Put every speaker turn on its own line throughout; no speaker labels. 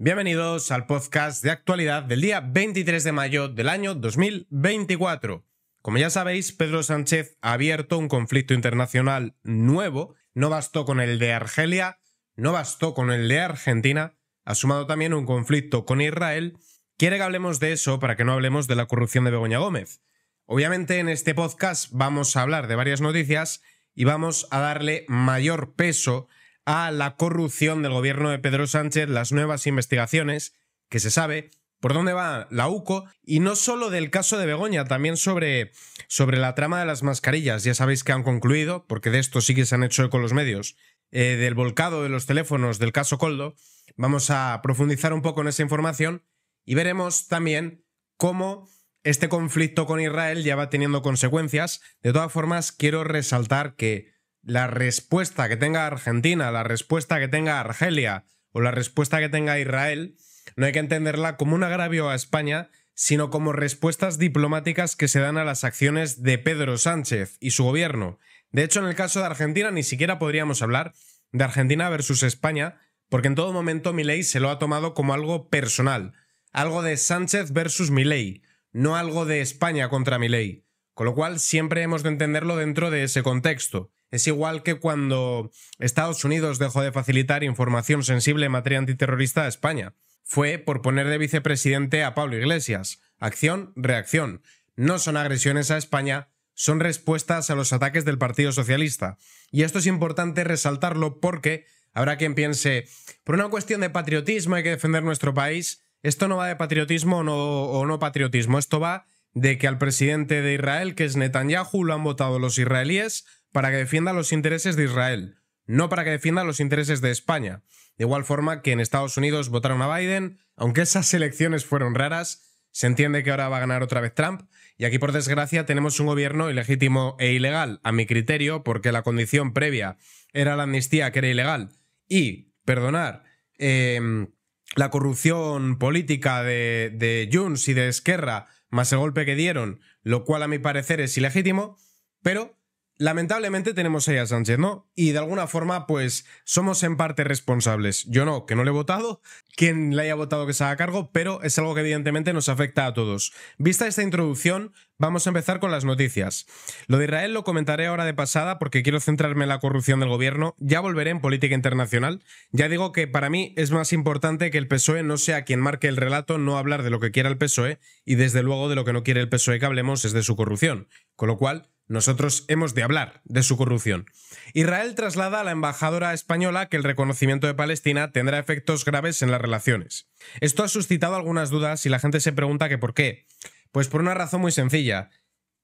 Bienvenidos al podcast de actualidad del día 23 de mayo del año 2024. Como ya sabéis, Pedro Sánchez ha abierto un conflicto internacional nuevo. No bastó con el de Argelia, no bastó con el de Argentina, ha sumado también un conflicto con Israel. Quiere que hablemos de eso para que no hablemos de la corrupción de Begoña Gómez. Obviamente en este podcast vamos a hablar de varias noticias y vamos a darle mayor peso a la corrupción del gobierno de Pedro Sánchez, las nuevas investigaciones, que se sabe por dónde va la UCO, y no solo del caso de Begoña, también sobre, sobre la trama de las mascarillas. Ya sabéis que han concluido, porque de esto sí que se han hecho eco los medios, eh, del volcado de los teléfonos del caso Coldo. Vamos a profundizar un poco en esa información y veremos también cómo este conflicto con Israel ya va teniendo consecuencias. De todas formas, quiero resaltar que la respuesta que tenga Argentina, la respuesta que tenga Argelia o la respuesta que tenga Israel, no hay que entenderla como un agravio a España, sino como respuestas diplomáticas que se dan a las acciones de Pedro Sánchez y su gobierno. De hecho, en el caso de Argentina ni siquiera podríamos hablar de Argentina versus España, porque en todo momento Milei se lo ha tomado como algo personal, algo de Sánchez versus Milei, no algo de España contra Milei, con lo cual siempre hemos de entenderlo dentro de ese contexto. Es igual que cuando Estados Unidos dejó de facilitar información sensible en materia antiterrorista a España. Fue por poner de vicepresidente a Pablo Iglesias. Acción, reacción. No son agresiones a España, son respuestas a los ataques del Partido Socialista. Y esto es importante resaltarlo porque habrá quien piense, por una cuestión de patriotismo hay que defender nuestro país. Esto no va de patriotismo o no, o no patriotismo, esto va de que al presidente de Israel, que es Netanyahu, lo han votado los israelíes para que defienda los intereses de Israel, no para que defienda los intereses de España. De igual forma que en Estados Unidos votaron a Biden, aunque esas elecciones fueron raras, se entiende que ahora va a ganar otra vez Trump, y aquí por desgracia tenemos un gobierno ilegítimo e ilegal, a mi criterio, porque la condición previa era la amnistía que era ilegal, y, perdonar, em, la corrupción política de, de Junts y de Esquerra, más el golpe que dieron, lo cual a mi parecer es ilegítimo, pero lamentablemente tenemos ahí a Sánchez, ¿no? Y de alguna forma, pues somos en parte responsables. Yo no, que no le he votado, quien le haya votado que se haga cargo, pero es algo que evidentemente nos afecta a todos. Vista esta introducción, vamos a empezar con las noticias. Lo de Israel lo comentaré ahora de pasada porque quiero centrarme en la corrupción del gobierno. Ya volveré en política internacional. Ya digo que para mí es más importante que el PSOE no sea quien marque el relato, no hablar de lo que quiera el PSOE y desde luego de lo que no quiere el PSOE que hablemos es de su corrupción. Con lo cual, nosotros hemos de hablar de su corrupción. Israel traslada a la embajadora española que el reconocimiento de Palestina tendrá efectos graves en las relaciones. Esto ha suscitado algunas dudas y la gente se pregunta que por qué. Pues por una razón muy sencilla.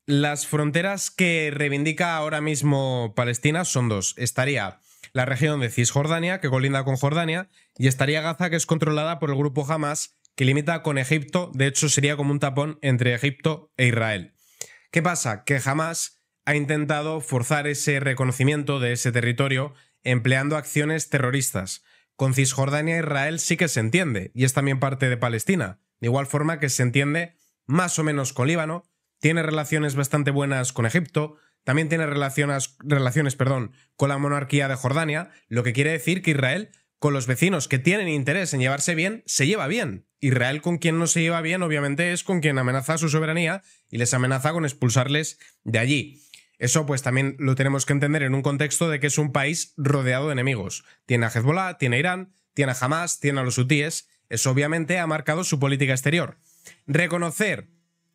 Las fronteras que reivindica ahora mismo Palestina son dos. Estaría la región de Cisjordania, que colinda con Jordania, y estaría Gaza, que es controlada por el grupo Hamas, que limita con Egipto, de hecho sería como un tapón entre Egipto e Israel. ¿Qué pasa? Que Hamas ha intentado forzar ese reconocimiento de ese territorio empleando acciones terroristas. Con Cisjordania e Israel sí que se entiende, y es también parte de Palestina, de igual forma que se entiende más o menos con Líbano, tiene relaciones bastante buenas con Egipto, también tiene relaciones, relaciones perdón, con la monarquía de Jordania, lo que quiere decir que Israel con los vecinos que tienen interés en llevarse bien, se lleva bien. Israel con quien no se lleva bien, obviamente, es con quien amenaza su soberanía y les amenaza con expulsarles de allí. Eso pues también lo tenemos que entender en un contexto de que es un país rodeado de enemigos. Tiene a Hezbollah, tiene a Irán, tiene a Hamas, tiene a los hutíes. Eso obviamente ha marcado su política exterior. Reconocer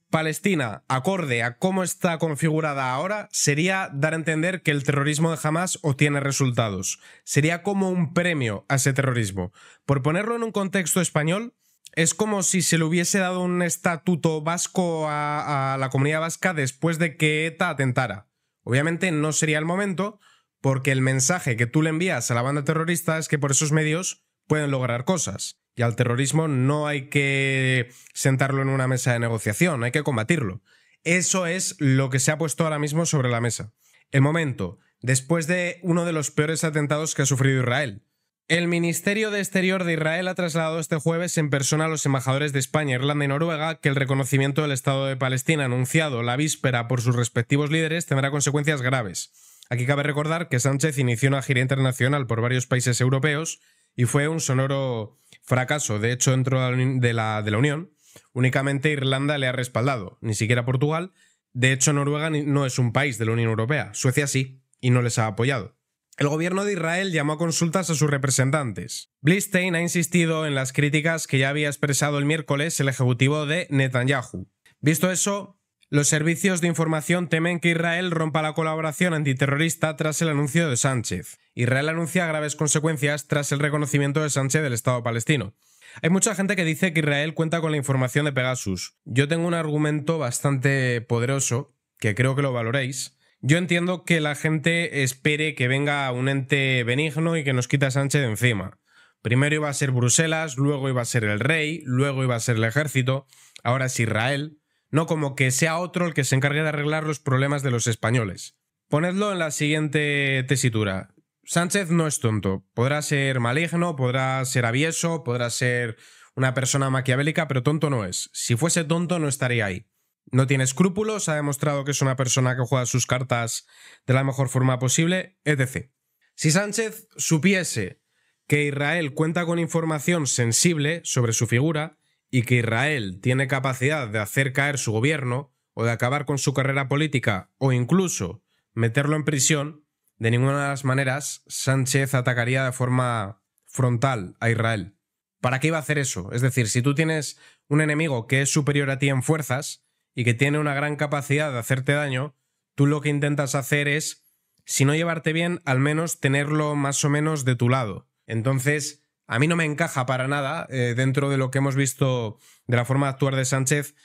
Palestina acorde a cómo está configurada ahora sería dar a entender que el terrorismo de Hamas obtiene resultados. Sería como un premio a ese terrorismo. Por ponerlo en un contexto español, es como si se le hubiese dado un estatuto vasco a la comunidad vasca después de que ETA atentara. Obviamente no sería el momento porque el mensaje que tú le envías a la banda terrorista es que por esos medios pueden lograr cosas. Y al terrorismo no hay que sentarlo en una mesa de negociación, hay que combatirlo. Eso es lo que se ha puesto ahora mismo sobre la mesa. El momento, después de uno de los peores atentados que ha sufrido Israel, el Ministerio de Exterior de Israel ha trasladado este jueves en persona a los embajadores de España, Irlanda y Noruega que el reconocimiento del Estado de Palestina anunciado la víspera por sus respectivos líderes tendrá consecuencias graves. Aquí cabe recordar que Sánchez inició una gira internacional por varios países europeos y fue un sonoro fracaso. De hecho, dentro de la, de la Unión, únicamente Irlanda le ha respaldado, ni siquiera Portugal. De hecho, Noruega no es un país de la Unión Europea, Suecia sí, y no les ha apoyado. El gobierno de Israel llamó a consultas a sus representantes. Blistein ha insistido en las críticas que ya había expresado el miércoles el ejecutivo de Netanyahu. Visto eso, los servicios de información temen que Israel rompa la colaboración antiterrorista tras el anuncio de Sánchez. Israel anuncia graves consecuencias tras el reconocimiento de Sánchez del Estado palestino. Hay mucha gente que dice que Israel cuenta con la información de Pegasus. Yo tengo un argumento bastante poderoso, que creo que lo valoréis, yo entiendo que la gente espere que venga un ente benigno y que nos quita a Sánchez de encima. Primero iba a ser Bruselas, luego iba a ser el rey, luego iba a ser el ejército, ahora es Israel, no como que sea otro el que se encargue de arreglar los problemas de los españoles. Ponedlo en la siguiente tesitura. Sánchez no es tonto, podrá ser maligno, podrá ser avieso, podrá ser una persona maquiavélica, pero tonto no es. Si fuese tonto no estaría ahí. No tiene escrúpulos, ha demostrado que es una persona que juega sus cartas de la mejor forma posible, etc. Si Sánchez supiese que Israel cuenta con información sensible sobre su figura y que Israel tiene capacidad de hacer caer su gobierno o de acabar con su carrera política o incluso meterlo en prisión, de ninguna de las maneras Sánchez atacaría de forma frontal a Israel. ¿Para qué iba a hacer eso? Es decir, si tú tienes un enemigo que es superior a ti en fuerzas, y que tiene una gran capacidad de hacerte daño, tú lo que intentas hacer es, si no llevarte bien, al menos tenerlo más o menos de tu lado. Entonces, a mí no me encaja para nada, eh, dentro de lo que hemos visto de la forma de actuar de Sánchez,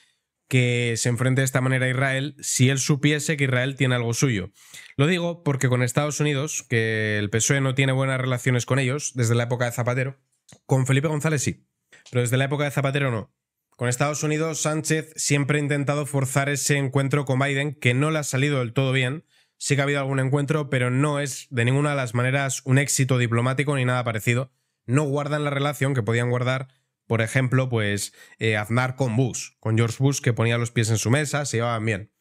que se enfrente de esta manera a Israel si él supiese que Israel tiene algo suyo. Lo digo porque con Estados Unidos, que el PSOE no tiene buenas relaciones con ellos desde la época de Zapatero, con Felipe González sí, pero desde la época de Zapatero no. Con Estados Unidos, Sánchez siempre ha intentado forzar ese encuentro con Biden, que no le ha salido del todo bien. Sí que ha habido algún encuentro, pero no es de ninguna de las maneras un éxito diplomático ni nada parecido. No guardan la relación que podían guardar, por ejemplo, pues eh, Aznar con Bush, con George Bush que ponía los pies en su mesa, se llevaban bien.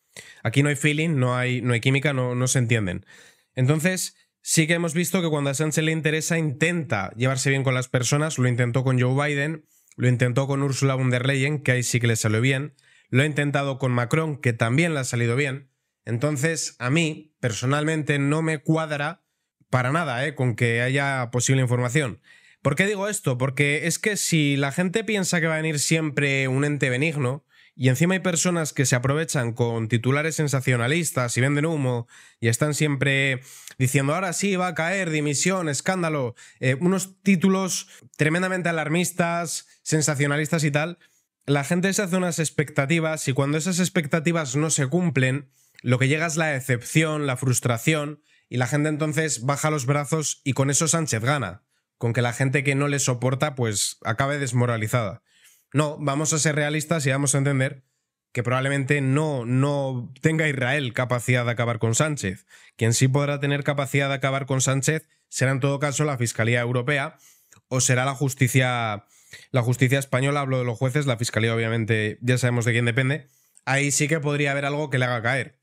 Aquí no hay feeling, no hay, no hay química, no, no se entienden. Entonces, sí que hemos visto que cuando a Sánchez le interesa, intenta llevarse bien con las personas, lo intentó con Joe Biden lo intentó con Ursula von der Leyen, que ahí sí que le salió bien. Lo ha intentado con Macron, que también le ha salido bien. Entonces, a mí, personalmente, no me cuadra para nada ¿eh? con que haya posible información. ¿Por qué digo esto? Porque es que si la gente piensa que va a venir siempre un ente benigno, y encima hay personas que se aprovechan con titulares sensacionalistas y venden humo y están siempre diciendo ahora sí va a caer, dimisión, escándalo, eh, unos títulos tremendamente alarmistas, sensacionalistas y tal. La gente se hace unas expectativas y cuando esas expectativas no se cumplen, lo que llega es la decepción, la frustración y la gente entonces baja los brazos y con eso Sánchez gana, con que la gente que no le soporta pues acabe desmoralizada. No, vamos a ser realistas y vamos a entender que probablemente no, no tenga Israel capacidad de acabar con Sánchez. Quien sí podrá tener capacidad de acabar con Sánchez será en todo caso la Fiscalía Europea o será la justicia, la justicia española, hablo de los jueces, la Fiscalía obviamente ya sabemos de quién depende. Ahí sí que podría haber algo que le haga caer.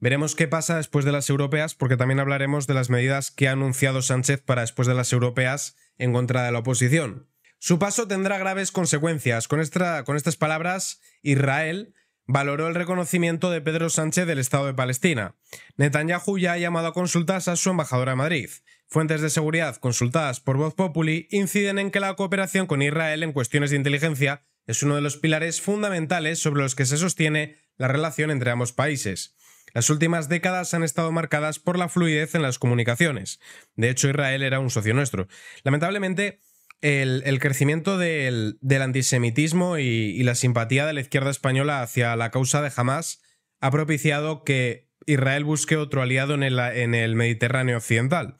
Veremos qué pasa después de las europeas, porque también hablaremos de las medidas que ha anunciado Sánchez para después de las europeas en contra de la oposición. Su paso tendrá graves consecuencias. Con, esta, con estas palabras, Israel valoró el reconocimiento de Pedro Sánchez del Estado de Palestina. Netanyahu ya ha llamado a consultas a su embajadora en Madrid. Fuentes de seguridad consultadas por Voz Populi inciden en que la cooperación con Israel en cuestiones de inteligencia es uno de los pilares fundamentales sobre los que se sostiene la relación entre ambos países. Las últimas décadas han estado marcadas por la fluidez en las comunicaciones. De hecho, Israel era un socio nuestro. Lamentablemente, el, crecimiento del, antisemitismo y, la simpatía de la izquierda española hacia la causa de Hamas ha propiciado que Israel busque otro aliado en en el Mediterráneo occidental.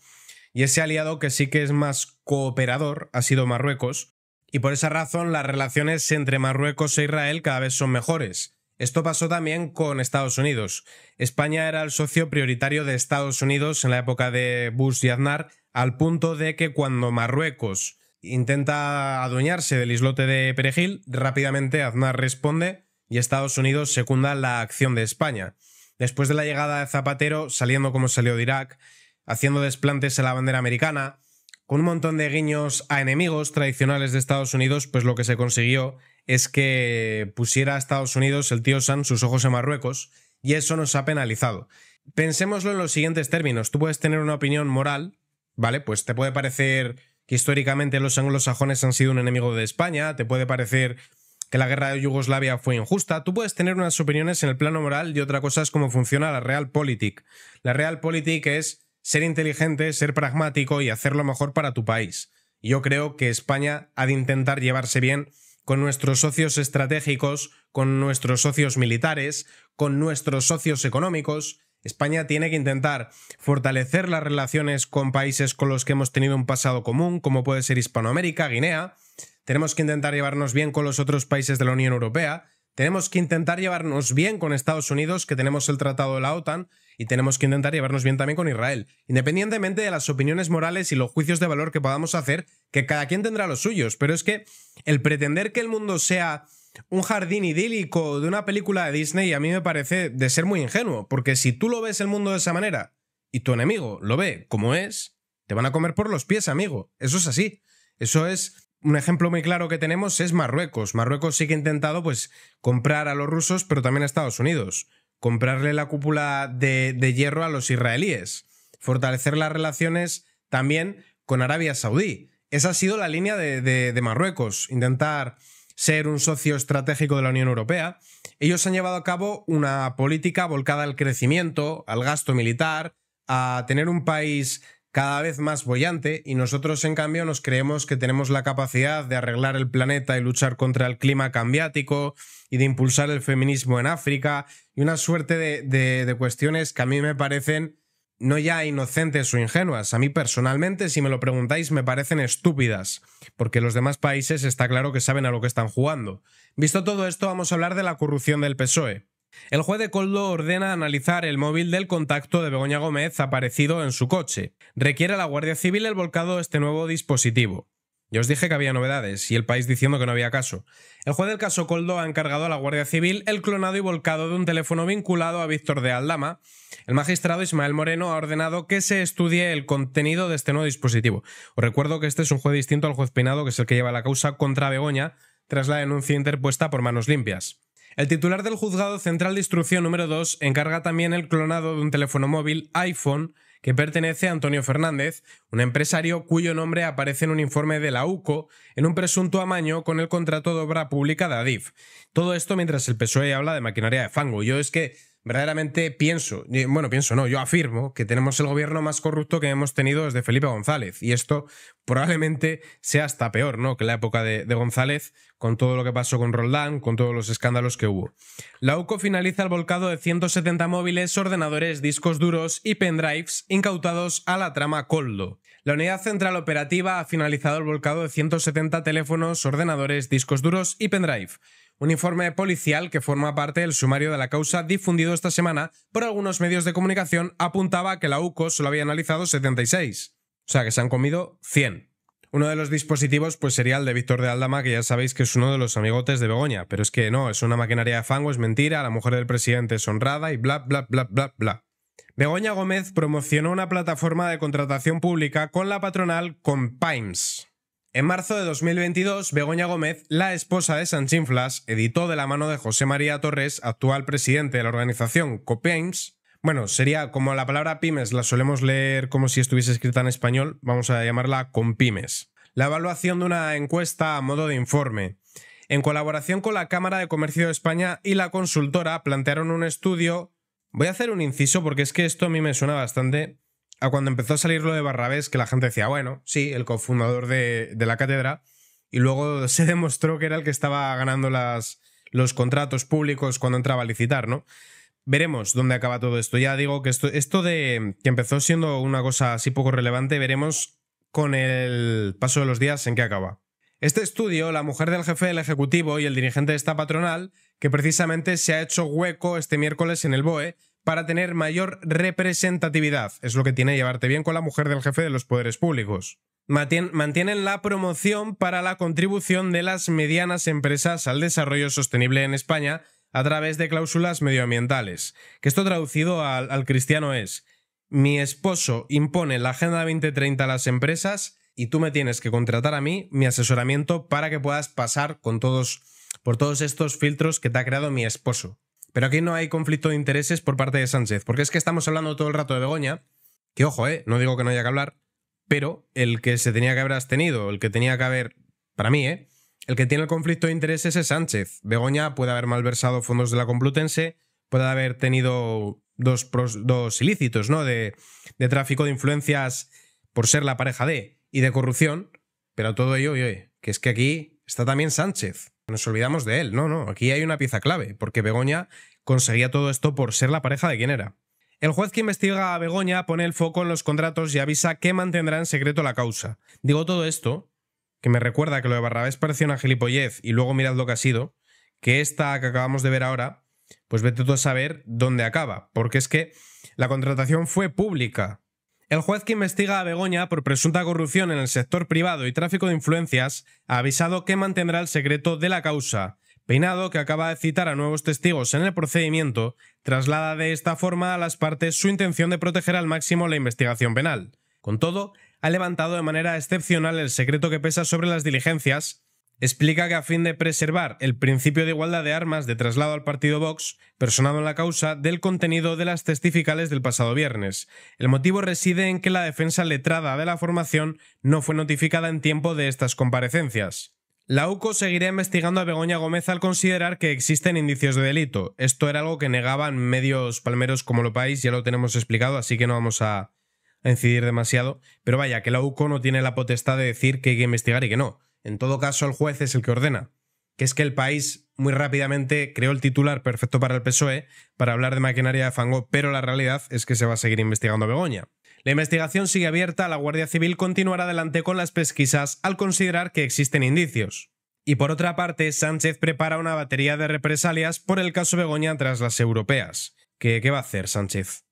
Y ese aliado que sí que es más cooperador ha sido Marruecos, y por esa razón las relaciones entre Marruecos e Israel cada vez son mejores. Esto pasó también con Estados Unidos. España era el socio prioritario de Estados Unidos en la época de Bush y Aznar, al punto de que cuando Marruecos intenta adueñarse del islote de Perejil, rápidamente Aznar responde y Estados Unidos secunda la acción de España. Después de la llegada de Zapatero, saliendo como salió de Irak, haciendo desplantes a la bandera americana, con un montón de guiños a enemigos tradicionales de Estados Unidos, pues lo que se consiguió es que pusiera a Estados Unidos, el tío San, sus ojos en Marruecos, y eso nos ha penalizado. Pensémoslo en los siguientes términos. Tú puedes tener una opinión moral, ¿vale? Pues te puede parecer históricamente los anglosajones han sido un enemigo de España, te puede parecer que la guerra de Yugoslavia fue injusta, tú puedes tener unas opiniones en el plano moral y otra cosa es cómo funciona la realpolitik. La realpolitik es ser inteligente, ser pragmático y hacer lo mejor para tu país. Yo creo que España ha de intentar llevarse bien con nuestros socios estratégicos, con nuestros socios militares, con nuestros socios económicos, España tiene que intentar fortalecer las relaciones con países con los que hemos tenido un pasado común, como puede ser Hispanoamérica, Guinea. Tenemos que intentar llevarnos bien con los otros países de la Unión Europea. Tenemos que intentar llevarnos bien con Estados Unidos, que tenemos el Tratado de la OTAN, y tenemos que intentar llevarnos bien también con Israel. Independientemente de las opiniones morales y los juicios de valor que podamos hacer, que cada quien tendrá los suyos, pero es que el pretender que el mundo sea un jardín idílico de una película de Disney a mí me parece de ser muy ingenuo, porque si tú lo ves el mundo de esa manera y tu enemigo lo ve como es, te van a comer por los pies, amigo. Eso es así. Eso es un ejemplo muy claro que tenemos es Marruecos. Marruecos sí que ha intentado pues comprar a los rusos, pero también a Estados Unidos, comprarle la cúpula de, hierro a los israelíes, fortalecer las relaciones también con Arabia Saudí. Esa ha sido la línea de Marruecos, intentar ser un socio estratégico de la Unión Europea, ellos han llevado a cabo una política volcada al crecimiento, al gasto militar, a tener un país cada vez más bollante y nosotros en cambio nos creemos que tenemos la capacidad de arreglar el planeta y luchar contra el clima cambiático y de impulsar el feminismo en África y una suerte de, de cuestiones que a mí me parecen no ya inocentes o ingenuas. A mí personalmente, si me lo preguntáis, me parecen estúpidas, porque los demás países está claro que saben a lo que están jugando. Visto todo esto, vamos a hablar de la corrupción del PSOE. El juez de Coldo ordena analizar el móvil del contacto de Begoña Gómez aparecido en su coche. Requiere a la Guardia Civil el volcado de este nuevo dispositivo. Yo os dije que había novedades y el país diciendo que no había caso. El juez del caso Coldo ha encargado a la Guardia Civil el clonado y volcado de un teléfono vinculado a Víctor de Aldama. El magistrado Ismael Moreno ha ordenado que se estudie el contenido de este nuevo dispositivo. Os recuerdo que este es un juez distinto al juez Peinado, que es el que lleva la causa contra Begoña tras la denuncia interpuesta por manos limpias. El titular del Juzgado Central de Instrucción número 2 encarga también el clonado de un teléfono móvil iPhone que pertenece a Antonio Fernández, un empresario cuyo nombre aparece en un informe de la UCO en un presunto amaño con el contrato de obra pública de Adif. Todo esto mientras el PSOE habla de maquinaria de fango. Yo es que verdaderamente pienso, bueno, pienso no, yo afirmo que tenemos el gobierno más corrupto que hemos tenido desde Felipe González. Y esto probablemente sea hasta peor, ¿no? Que la época de, González, con todo lo que pasó con Roldán, con todos los escándalos que hubo. La UCO finaliza el volcado de 170 móviles, ordenadores, discos duros y pendrives incautados a la trama Coldo. La Unidad Central Operativa ha finalizado el volcado de 170 teléfonos, ordenadores, discos duros y pendrive un informe policial que forma parte del sumario de la causa difundido esta semana por algunos medios de comunicación apuntaba que la UCO solo había analizado 76. O sea, que se han comido 100. Uno de los dispositivos pues sería el de Víctor de Aldama, que ya sabéis que es uno de los amigotes de Begoña, pero es que no, es una maquinaria de fango, es mentira, la mujer del presidente es honrada y bla, bla, bla, bla, bla. Begoña Gómez promocionó una plataforma de contratación pública con la patronal Compimes en marzo de 2022, Begoña Gómez, la esposa de Sanchinflas, editó de la mano de José María Torres, actual presidente de la organización COPEIMS, bueno, sería como la palabra pymes la solemos leer como si estuviese escrita en español, vamos a llamarla compymes. La evaluación de una encuesta a modo de informe. En colaboración con la Cámara de Comercio de España y la consultora plantearon un estudio... Voy a hacer un inciso porque es que esto a mí me suena bastante a cuando empezó a salir lo de Barrabés, que la gente decía, bueno, sí, el cofundador de, la cátedra, y luego se demostró que era el que estaba ganando los contratos públicos cuando entraba a licitar, ¿no? Veremos dónde acaba todo esto. Ya digo que esto, esto de que empezó siendo una cosa así poco relevante, veremos con el paso de los días en qué acaba. Este estudio, la mujer del jefe del Ejecutivo y el dirigente de esta patronal, que precisamente se ha hecho hueco este miércoles en el BOE, para tener mayor representatividad. Es lo que tiene llevarte bien con la mujer del jefe de los poderes públicos. Mantienen la promoción para la contribución de las medianas empresas al desarrollo sostenible en España a través de cláusulas medioambientales. Que esto traducido al, cristiano es, mi esposo impone la Agenda 2030 a las empresas y tú me tienes que contratar a mí mi asesoramiento para que puedas pasar con todos, por todos estos filtros que te ha creado mi esposo. Pero aquí no hay conflicto de intereses por parte de Sánchez, porque es que estamos hablando todo el rato de Begoña, que ojo, eh, no digo que no haya que hablar, pero el que se tenía que haber abstenido, el que tenía que haber, para mí, eh, el que tiene el conflicto de intereses es Sánchez. Begoña puede haber malversado fondos de la Complutense, puede haber tenido dos, ilícitos, ¿no? De, tráfico de influencias por ser la pareja de y de corrupción, pero todo ello, que es que aquí está también Sánchez nos olvidamos de él. No, no, aquí hay una pieza clave, porque Begoña conseguía todo esto por ser la pareja de quien era. El juez que investiga a Begoña pone el foco en los contratos y avisa que mantendrá en secreto la causa. Digo todo esto, que me recuerda que lo de Barrabés pareció una gilipollez y luego mirad lo que ha sido, que esta que acabamos de ver ahora, pues vete tú a saber dónde acaba, porque es que la contratación fue pública, el juez que investiga a Begoña por presunta corrupción en el sector privado y tráfico de influencias ha avisado que mantendrá el secreto de la causa. Peinado, que acaba de citar a nuevos testigos en el procedimiento, traslada de esta forma a las partes su intención de proteger al máximo la investigación penal. Con todo, ha levantado de manera excepcional el secreto que pesa sobre las diligencias explica que a fin de preservar el principio de igualdad de armas de traslado al partido Vox, personado en la causa del contenido de las testificales del pasado viernes. El motivo reside en que la defensa letrada de la formación no fue notificada en tiempo de estas comparecencias. La UCO seguirá investigando a Begoña Gómez al considerar que existen indicios de delito. Esto era algo que negaban medios palmeros como lo país, ya lo tenemos explicado, así que no vamos a incidir demasiado. Pero vaya, que la UCO no tiene la potestad de decir que hay que investigar y que no. En todo caso, el juez es el que ordena, que es que el país muy rápidamente creó el titular perfecto para el PSOE para hablar de maquinaria de fango, pero la realidad es que se va a seguir investigando a Begoña. La investigación sigue abierta, la Guardia Civil continuará adelante con las pesquisas al considerar que existen indicios. Y por otra parte, Sánchez prepara una batería de represalias por el caso Begoña tras las europeas. ¿Qué, qué va a hacer Sánchez?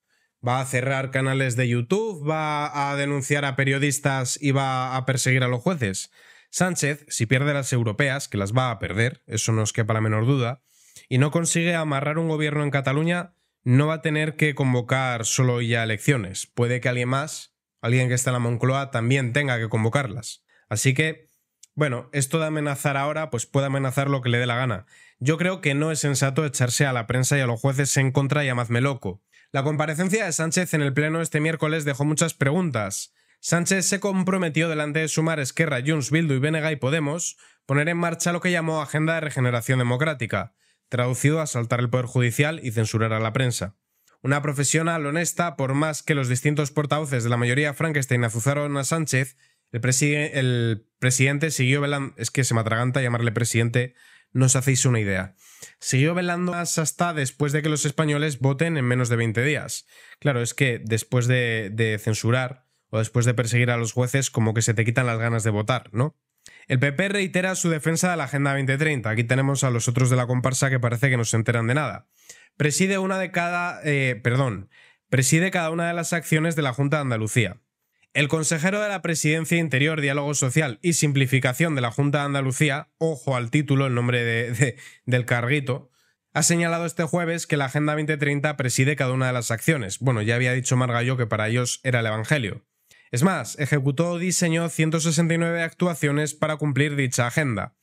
¿Va a cerrar canales de YouTube? ¿Va a denunciar a periodistas y va a perseguir a los jueces? Sánchez, si pierde las europeas, que las va a perder, eso no os quepa la menor duda, y no consigue amarrar un gobierno en Cataluña, no va a tener que convocar solo ya elecciones. Puede que alguien más, alguien que está en la Moncloa, también tenga que convocarlas. Así que, bueno, esto de amenazar ahora, pues puede amenazar lo que le dé la gana. Yo creo que no es sensato echarse a la prensa y a los jueces en contra y amadme loco. La comparecencia de Sánchez en el Pleno este miércoles dejó muchas preguntas. Sánchez se comprometió delante de sumar Esquerra, Junts, Bildu y Benega y Podemos poner en marcha lo que llamó Agenda de Regeneración Democrática, traducido a saltar el Poder Judicial y censurar a la prensa. Una profesional honesta, por más que los distintos portavoces de la mayoría Frankenstein azuzaron a Sánchez, el, presidente siguió velando... Es que se me atraganta llamarle presidente, no os hacéis una idea. Siguió velando más hasta después de que los españoles voten en menos de 20 días. Claro, es que después de censurar o después de perseguir a los jueces como que se te quitan las ganas de votar, ¿no? El PP reitera su defensa de la Agenda 2030. Aquí tenemos a los otros de la comparsa que parece que no se enteran de nada. Preside una de cada. Eh, perdón. Preside cada una de las acciones de la Junta de Andalucía. El consejero de la Presidencia Interior, Diálogo Social y Simplificación de la Junta de Andalucía, ojo al título, el nombre de, del carguito, ha señalado este jueves que la Agenda 2030 preside cada una de las acciones. Bueno, ya había dicho Margallo que para ellos era el Evangelio. Es más, ejecutó o diseñó 169 actuaciones para cumplir dicha agenda.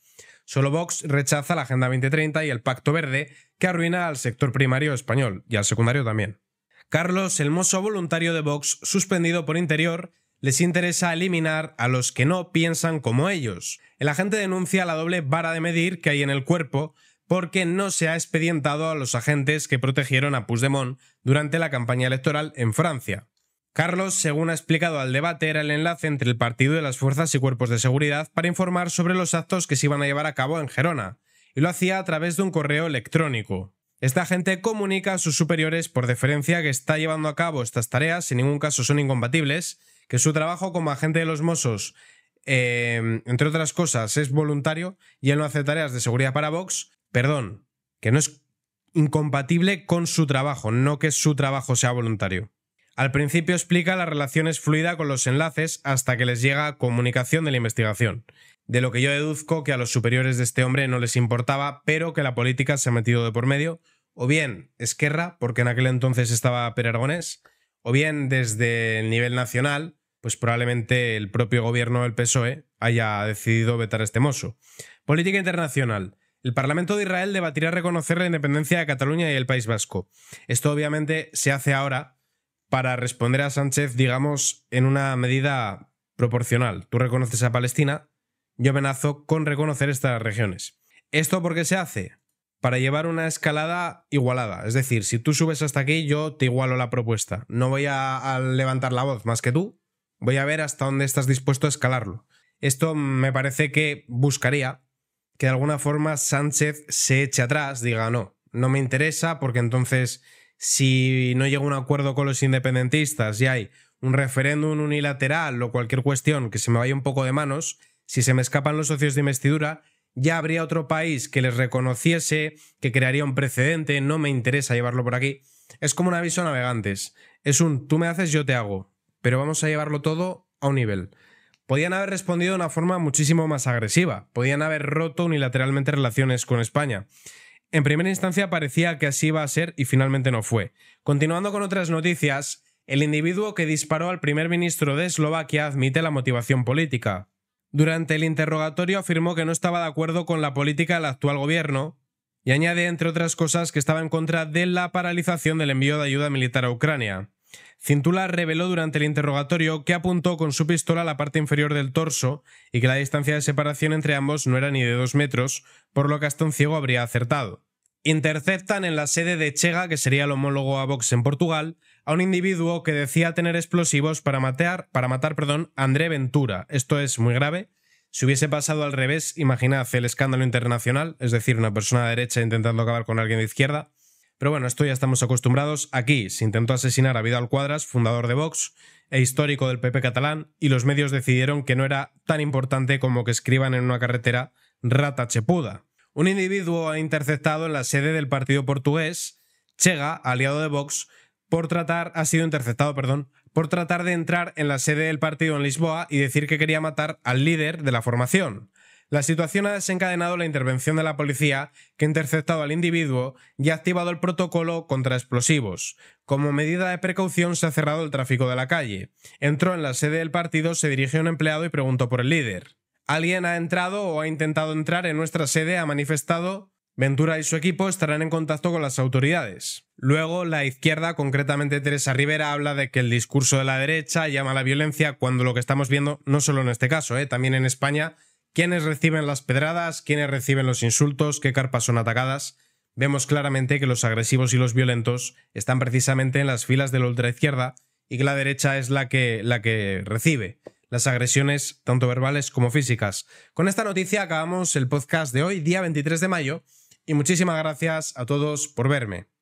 Solo Vox rechaza la Agenda 2030 y el Pacto Verde, que arruina al sector primario español y al secundario también. Carlos, el mozo voluntario de Vox, suspendido por interior, les interesa eliminar a los que no piensan como ellos. El agente denuncia la doble vara de medir que hay en el cuerpo porque no se ha expedientado a los agentes que protegieron a Puigdemont durante la campaña electoral en Francia. Carlos, según ha explicado al debate, era el enlace entre el partido de las fuerzas y cuerpos de seguridad para informar sobre los actos que se iban a llevar a cabo en Gerona, y lo hacía a través de un correo electrónico. Esta gente comunica a sus superiores por deferencia que está llevando a cabo estas tareas, en ningún caso son incompatibles, que su trabajo como agente de los Mossos, eh, entre otras cosas, es voluntario y él no hace tareas de seguridad para Vox, perdón, que no es incompatible con su trabajo, no que su trabajo sea voluntario. Al principio explica la relaciones es fluida con los enlaces hasta que les llega comunicación de la investigación, de lo que yo deduzco que a los superiores de este hombre no les importaba, pero que la política se ha metido de por medio, o bien Esquerra, porque en aquel entonces estaba Perargonés, o bien desde el nivel nacional, pues probablemente el propio gobierno del PSOE haya decidido vetar a este mozo. Política internacional. El Parlamento de Israel debatirá reconocer la independencia de Cataluña y el País Vasco. Esto obviamente se hace ahora para responder a Sánchez, digamos, en una medida proporcional. Tú reconoces a Palestina, yo amenazo con reconocer estas regiones. ¿Esto por qué se hace? Para llevar una escalada igualada. Es decir, si tú subes hasta aquí, yo te igualo la propuesta. No voy a, a levantar la voz más que tú. Voy a ver hasta dónde estás dispuesto a escalarlo. Esto me parece que buscaría que de alguna forma Sánchez se eche atrás, diga no, no me interesa porque entonces si no llega un acuerdo con los independentistas y hay un referéndum unilateral o cualquier cuestión que se me vaya un poco de manos, si se me escapan los socios de investidura, ya habría otro país que les reconociese, que crearía un precedente, no me interesa llevarlo por aquí. Es como un aviso a navegantes. Es un tú me haces, yo te hago. Pero vamos a llevarlo todo a un nivel. Podían haber respondido de una forma muchísimo más agresiva. Podían haber roto unilateralmente relaciones con España. En primera instancia parecía que así iba a ser y finalmente no fue. Continuando con otras noticias, el individuo que disparó al primer ministro de Eslovaquia admite la motivación política. Durante el interrogatorio afirmó que no estaba de acuerdo con la política del actual gobierno y añade, entre otras cosas, que estaba en contra de la paralización del envío de ayuda militar a Ucrania. Cintula reveló durante el interrogatorio que apuntó con su pistola a la parte inferior del torso y que la distancia de separación entre ambos no era ni de dos metros, por lo que hasta un ciego habría acertado. Interceptan en la sede de Chega, que sería el homólogo a Vox en Portugal, a un individuo que decía tener explosivos para matar, para matar perdón, a André Ventura. Esto es muy grave. Si hubiese pasado al revés, imaginad el escándalo internacional, es decir, una persona de derecha intentando acabar con alguien de izquierda. Pero bueno, esto ya estamos acostumbrados. Aquí se intentó asesinar a Vidal Cuadras, fundador de Vox e histórico del PP catalán, y los medios decidieron que no era tan importante como que escriban en una carretera rata chepuda. Un individuo ha interceptado en la sede del partido portugués, Chega, aliado de Vox, por tratar, ha sido interceptado, perdón, por tratar de entrar en la sede del partido en Lisboa y decir que quería matar al líder de la formación. La situación ha desencadenado la intervención de la policía, que ha interceptado al individuo y ha activado el protocolo contra explosivos. Como medida de precaución se ha cerrado el tráfico de la calle. Entró en la sede del partido, se dirigió a un empleado y preguntó por el líder. Alguien ha entrado o ha intentado entrar en nuestra sede, ha manifestado. Ventura y su equipo estarán en contacto con las autoridades. Luego, la izquierda, concretamente Teresa Rivera, habla de que el discurso de la derecha llama a la violencia cuando lo que estamos viendo, no solo en este caso, eh, también en España, quiénes reciben las pedradas, quiénes reciben los insultos, qué carpas son atacadas, vemos claramente que los agresivos y los violentos están precisamente en las filas de la ultraizquierda y que la derecha es la que, la que recibe las agresiones tanto verbales como físicas. Con esta noticia acabamos el podcast de hoy, día 23 de mayo, y muchísimas gracias a todos por verme.